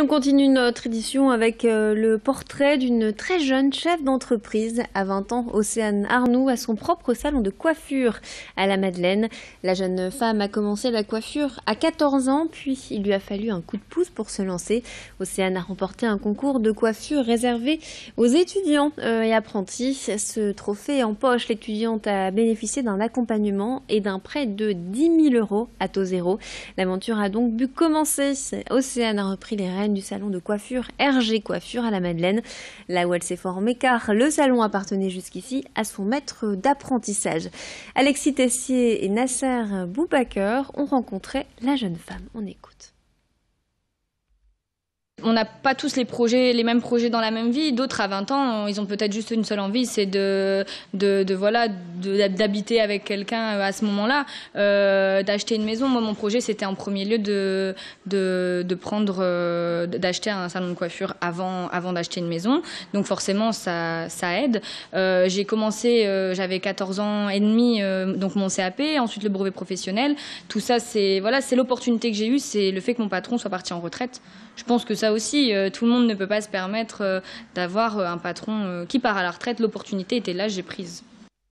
on continue notre édition avec euh, le portrait d'une très jeune chef d'entreprise. À 20 ans, Océane Arnoux à son propre salon de coiffure à la Madeleine. La jeune femme a commencé la coiffure à 14 ans, puis il lui a fallu un coup de pouce pour se lancer. Océane a remporté un concours de coiffure réservé aux étudiants euh, et apprentis. Ce trophée en poche, l'étudiante a bénéficié d'un accompagnement et d'un prêt de 10 000 euros à taux zéro. L'aventure a donc bu commencer. Océane a repris les rênes du salon de coiffure RG Coiffure à la Madeleine, là où elle s'est formée car le salon appartenait jusqu'ici à son maître d'apprentissage. Alexis Tessier et Nasser Boubaker ont rencontré la jeune femme. On écoute. On n'a pas tous les projets, les mêmes projets dans la même vie. D'autres à 20 ans, ils ont peut-être juste une seule envie, c'est de, de, voilà, d'habiter avec quelqu'un euh, à ce moment-là, euh, d'acheter une maison. Moi, mon projet, c'était en premier lieu de, de, de prendre, euh, d'acheter un salon de coiffure avant, avant d'acheter une maison. Donc forcément, ça, ça aide. j'ai commencé, j'avais 14 ans et demi, donc mon CAP, ensuite le brevet professionnel. Tout ça, c'est voilà, c'est l'opportunité que j'ai eue, c'est le fait que mon patron soit parti en retraite. Je pense que ça aussi. Euh, tout le monde ne peut pas se permettre euh, d'avoir euh, un patron qui part à la retraite. L'opportunité était là, j'ai prise.